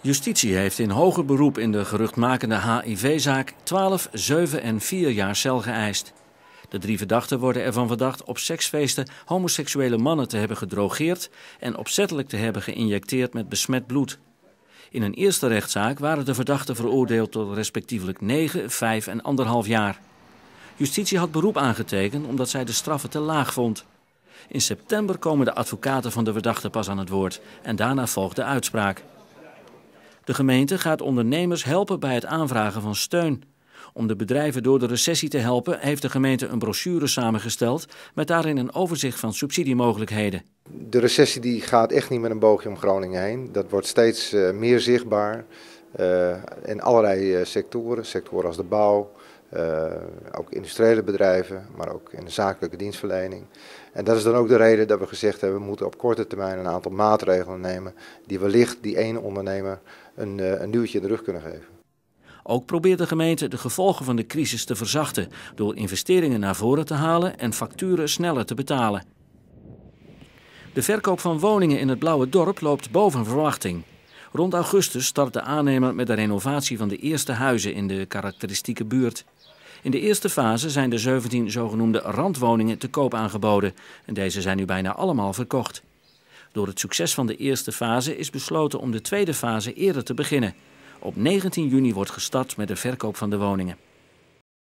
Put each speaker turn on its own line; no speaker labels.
Justitie heeft in hoger beroep in de geruchtmakende HIV-zaak 12, 7 en 4 jaar cel geëist. De drie verdachten worden ervan verdacht op seksfeesten homoseksuele mannen te hebben gedrogeerd en opzettelijk te hebben geïnjecteerd met besmet bloed. In een eerste rechtszaak waren de verdachten veroordeeld tot respectievelijk 9, 5 en 1,5 jaar. Justitie had beroep aangetekend omdat zij de straffen te laag vond. In september komen de advocaten van de verdachten pas aan het woord en daarna volgt de uitspraak. De gemeente gaat ondernemers helpen bij het aanvragen van steun. Om de bedrijven door de recessie te helpen, heeft de gemeente een brochure samengesteld met daarin een overzicht van subsidiemogelijkheden.
De recessie die gaat echt niet met een boogje om Groningen heen. Dat wordt steeds eh, meer zichtbaar eh, in allerlei eh, sectoren. Sectoren als de bouw, eh, ook industriële bedrijven, maar ook in de zakelijke dienstverlening. En dat is dan ook de reden dat we gezegd hebben, we moeten op korte termijn een aantal maatregelen nemen die wellicht die ene ondernemer een, uh, een duwtje in de rug kunnen geven.
Ook probeert de gemeente de gevolgen van de crisis te verzachten door investeringen naar voren te halen en facturen sneller te betalen. De verkoop van woningen in het Blauwe Dorp loopt boven verwachting. Rond augustus start de aannemer met de renovatie van de eerste huizen in de karakteristieke buurt. In de eerste fase zijn de 17 zogenoemde randwoningen te koop aangeboden. En deze zijn nu bijna allemaal verkocht. Door het succes van de eerste fase is besloten om de tweede fase eerder te beginnen. Op 19 juni wordt gestart met de verkoop van de woningen.